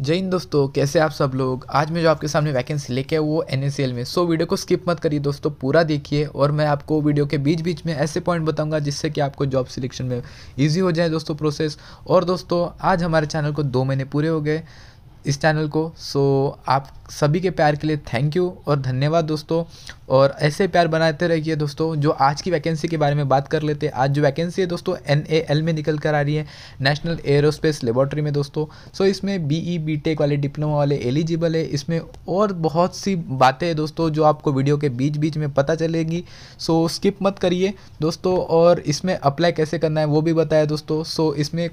जय हिंद दोस्तों कैसे आप सब लोग आज मैं जो आपके सामने वैकेंसी लेके वो एन में सो वीडियो को स्किप मत करिए दोस्तों पूरा देखिए और मैं आपको वीडियो के बीच बीच में ऐसे पॉइंट बताऊंगा जिससे कि आपको जॉब सिलेक्शन में इजी हो जाए दोस्तों प्रोसेस और दोस्तों आज हमारे चैनल को दो महीने पूरे हो गए इस चैनल को सो आप सभी के प्यार के लिए थैंक यू और धन्यवाद दोस्तों और ऐसे प्यार बनाते रहिए दोस्तों जो आज की वैकेंसी के बारे में बात कर लेते हैं आज जो वैकेंसी है दोस्तों एन में निकल कर आ रही है नेशनल एयरोस्पेस लेबॉर्ट्री में दोस्तों सो इसमें बी ई बी टेक वाले डिप्लोमा वाले एलिजिबल है इसमें और बहुत सी बातें हैं दोस्तों जो आपको वीडियो के बीच बीच में पता चलेगी सो स्किप मत करिए दोस्तों और इसमें अप्लाई कैसे करना है वो भी बताया दोस्तों सो इसमें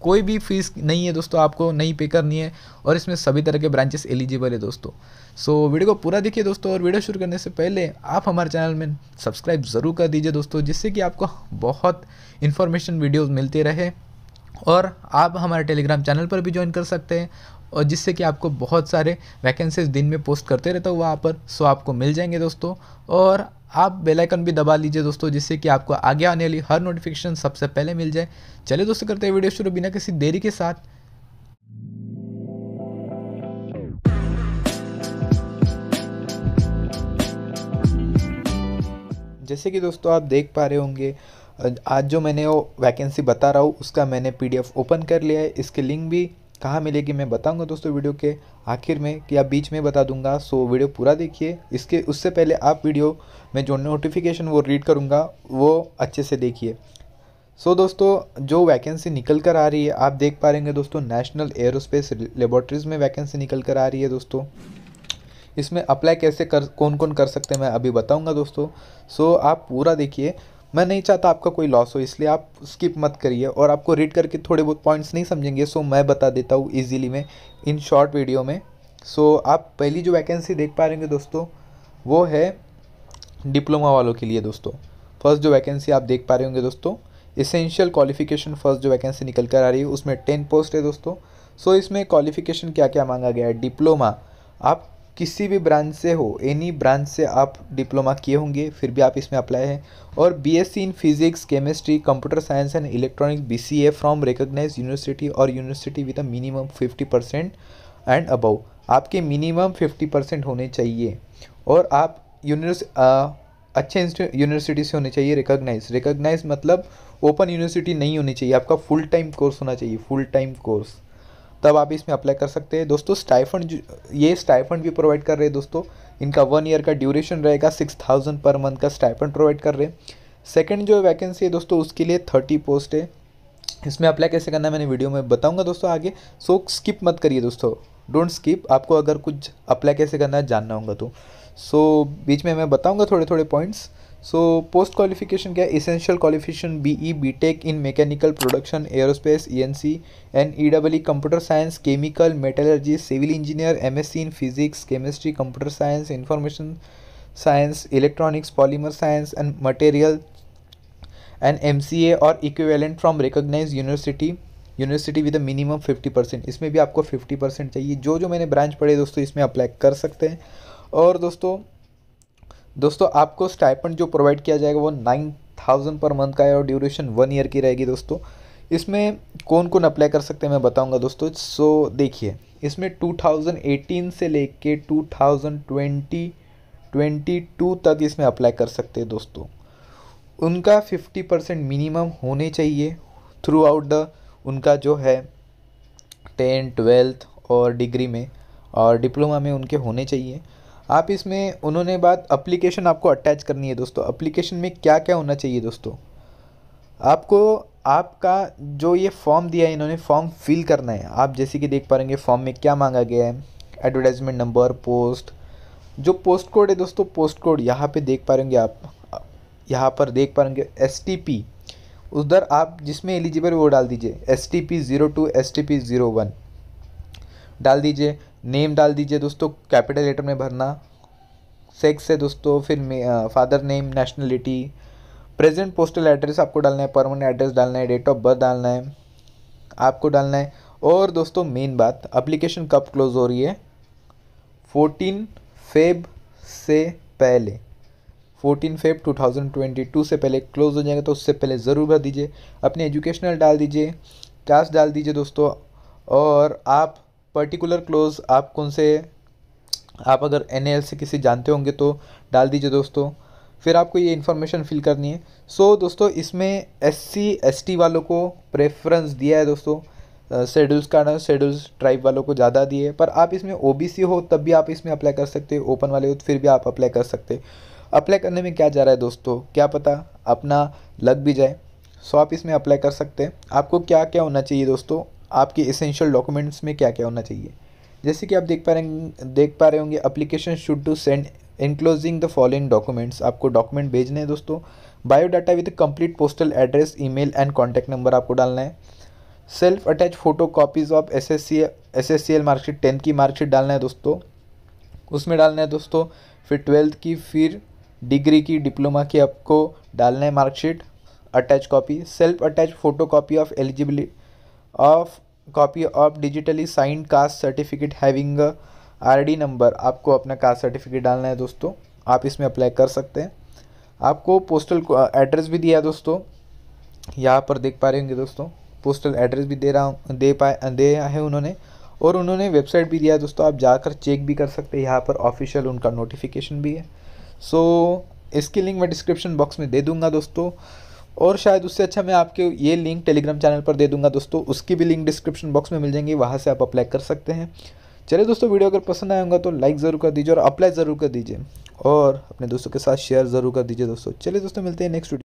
कोई भी फीस नहीं है दोस्तों आपको नहीं पे करनी है और इसमें सभी तरह के ब्रांचेस एलिजिबल है दोस्तों सो so, वीडियो को पूरा देखिए दोस्तों और वीडियो शुरू करने से पहले आप हमारे चैनल में सब्सक्राइब ज़रूर कर दीजिए दोस्तों जिससे कि आपको बहुत इन्फॉर्मेशन वीडियोज़ मिलते रहे और आप हमारे टेलीग्राम चैनल पर भी ज्वाइन कर सकते हैं और जिससे कि आपको बहुत सारे वैकेंसीज दिन में पोस्ट करते रहता हूँ वहाँ पर सो आपको मिल जाएंगे दोस्तों और आप बेल आइकन भी दबा लीजिए दोस्तों जिससे कि आपको आगे आने वाली हर नोटिफिकेशन सबसे पहले मिल जाए चलिए दोस्तों करते हैं वीडियो शुरू बिना किसी देरी के साथ जैसे कि दोस्तों आप देख पा रहे होंगे आज जो मैंने वो वैकेंसी बता रहा हूँ उसका मैंने पीडीएफ ओपन कर लिया है इसके लिंक भी कहाँ मिलेगी मैं बताऊंगा दोस्तों वीडियो के आखिर में कि आप बीच में बता दूंगा सो वीडियो पूरा देखिए इसके उससे पहले आप वीडियो में जो नोटिफिकेशन वो रीड करूँगा वो अच्छे से देखिए सो दोस्तों जो वैकेंसी निकल कर आ रही है आप देख पा रहेंगे दोस्तों नेशनल एयरोस्पेस लेबोरेटरीज में वैकेंसी निकल कर आ रही है दोस्तों इसमें अप्लाई कैसे कर कौन कौन कर सकते हैं मैं अभी बताऊँगा दोस्तों सो आप पूरा देखिए मैं नहीं चाहता आपका कोई लॉस हो इसलिए आप स्किप मत करिए और आपको रीड करके थोड़े बहुत पॉइंट्स नहीं समझेंगे सो मैं बता देता हूँ ईजिली में इन शॉर्ट वीडियो में सो आप पहली जो वैकेंसी देख पा रहे दोस्तों वो है डिप्लोमा वालों के लिए दोस्तों फर्स्ट जो वैकेंसी आप देख पा रहे होंगे दोस्तों इसेंशियल क्वालिफिकेशन फर्स्ट जो वैकेंसी निकल कर आ रही है उसमें टेन पोस्ट है दोस्तों सो so, इसमें क्वालिफिकेशन क्या क्या मांगा गया है डिप्लोमा आप किसी भी ब्रांच से हो एनी ब्रांच से आप डिप्लोमा किए होंगे फिर भी आप इसमें अप्लाई है और BSc in physics chemistry computer science and electronics BCA from recognize university और university with a minimum fifty percent and above आपके मिनिमम फिफ्टी परसेंट होने चाहिए और आप यूनिवर्स अच्छे यूनिवर्सिटी से होने चाहिए रिकोगनाइज रिकोगनाइज मतलब ओपन यूनिवर्सिटी नहीं होनी चाहिए आपका फुल टाइम कोर्स होना चाहिए फुल टाइम कोर्स तब आप इसमें अप्लाई कर सकते हैं दोस्तों स्टाइफंड ये स्टाइफंड भी प्रोवाइड कर रहे हैं दोस्तों इनका वन ईयर का ड्यूरेशन रहेगा सिक्स थाउजेंड पर मंथ का स्टाइफंड प्रोवाइड कर रहे हैं सेकेंड जो वैकेंसी है दोस्तों उसके लिए थर्टी पोस्ट है इसमें अप्लाई कैसे करना है मैंने वीडियो में बताऊंगा दोस्तों आगे सो स्किप मत करिए दोस्तों डोंट स्किप आपको अगर कुछ अप्लाई कैसे करना है जानना होगा तो सो बीच में मैं बताऊँगा थोड़े थोड़े पॉइंट्स सो पोस्ट क्वालिफिकेशन क्या है essential qualification B E B tech in mechanical production aerospace E N C and E double E computer science chemical metallurgy civil engineer M S C in physics chemistry computer science information science electronics polymer science and material and M C A और equivalent from recognize university university with minimum fifty percent इसमें भी आपको fifty percent चाहिए जो जो मैंने branch पढ़े दोस्तों इसमें अप्लाई कर सकते हैं और दोस्तों दोस्तों आपको स्टाइपेंड जो प्रोवाइड किया जाएगा वो नाइन थाउजेंड पर मंथ का है और ड्यूरेशन वन ईयर की रहेगी दोस्तों इसमें कौन कौन अप्लाई कर सकते हैं मैं बताऊंगा दोस्तों सो देखिए इसमें टू थाउजेंड एटीन से लेके ट्वेंटी टू तक इसमें अप्लाई कर सकते हैं दोस्तों उनका फिफ्टी परसेंट मिनिमम होने चाहिए थ्रू आउट द उनका जो है टेंथ ट्वेल्थ और डिग्री में और डिप्लोमा में उनके होने चाहिए आप इसमें उन्होंने बात अप्लीकेशन आपको अटैच करनी है दोस्तों अप्लीकेशन में क्या क्या होना चाहिए दोस्तों आपको आपका जो ये फॉर्म दिया है इन्होंने फॉर्म फिल करना है आप जैसे कि देख पा रहेंगे फॉर्म में क्या मांगा गया है एडवर्टाइजमेंट नंबर पोस्ट जो पोस्ट कोड है दोस्तों पोस्ट कोड यहाँ पे देख पा रहेंगे आप यहाँ पर देख पा रहेंगे एस टी पी उधर आप जिसमें एलिजिबल वो डाल दीजिए S T P zero two S T P zero one डाल दीजिए नेम डाल दीजिए दोस्तों कैपिटल लेटर में भरना सेक्स है दोस्तों फिर father name nationality present postal address आपको डालना है परमानेंट एड्रेस डालना है डेट ऑफ बर्थ डालना है आपको डालना है और दोस्तों मेन बात अप्लीकेशन कब क्लोज हो रही है फोर्टीन फेब से पहले फोर्टीन फेब 2022 से पहले क्लोज हो जाएगा तो उससे पहले ज़रूर भर दीजिए अपने एजुकेशनल डाल दीजिए क्लास डाल दीजिए दोस्तों और आप पर्टिकुलर क्लोज आप कौन से आप अगर एन से किसी जानते होंगे तो डाल दीजिए दोस्तों फिर आपको ये इन्फॉर्मेशन फिल करनी है सो so, दोस्तों इसमें एस सी वालों को प्रेफरेंस दिया है दोस्तों शेड्यूल्स ना शेड्यूल्स ट्राइब वालों को ज़्यादा दिए पर आप इसमें ओ हो तब भी आप इसमें अप्लाई कर सकते हो ओपन वाले हो तो फिर भी आप अप्लाई कर सकते अप्लाई करने में क्या जा रहा है दोस्तों क्या पता अपना लग भी जाए सो so, आप इसमें अप्लाई कर सकते हैं आपको क्या क्या होना चाहिए दोस्तों आपके इसेंशियल डॉक्यूमेंट्स में क्या क्या होना चाहिए जैसे कि आप देख पा रहे देख पा रहे होंगे application should to send enclosing the following documents आपको डॉक्यूमेंट भेजने हैं दोस्तों biodata with complete postal address email and contact number आपको डालना है self attach photo copies of S S C S S C L marksheet tenth की marksheet डालना है दोस्तों उसमें डालना है दोस्तों फिर ट्वेल्थ की फिर डिग्री की डिप्लोमा की आपको डालना है marksheet attach copy self attach photo copy of eligibility of copy of digitally signed caste certificate having R D number आपको अपना कास्ट सर्टिफिकेट डालना है दोस्तों आप इसमें अप्लाई कर सकते हैं आपको पोस्टल एड्रेस भी दिया दोस्तों यहाँ पर देख पा रहे होंगे दोस्तों पोस्टल एड्रेस भी दे रहा हूँ दे पाए दे है उन्होंने और उन्होंने वेबसाइट भी दिया दोस्तों आप जाकर चेक भी कर सकते हैं यहाँ पर ऑफिशियल उनका नोटिफिकेशन भी है सो so, इसकी लिंक मैं डिस्क्रिप्शन बॉक्स में दे दूँगा दोस्तों और शायद उससे अच्छा मैं आपके ये लिंक टेलीग्राम चैनल पर दे दूंगा दोस्तों उसकी भी लिंक डिस्क्रिप्शन बॉक्स में मिल जाएंगी वहाँ से आप अप्लाई कर सकते हैं चलिए दोस्तों वीडियो अगर पसंद आए होगा तो लाइक ज़रूर कर दीजिए और अप्लाई ज़रूर कर दीजिए और अपने दोस्तों के साथ शेयर ज़रूर कर दीजिए दोस्तों चलिए दोस्तों मिलते हैं नेक्स्ट वीडियो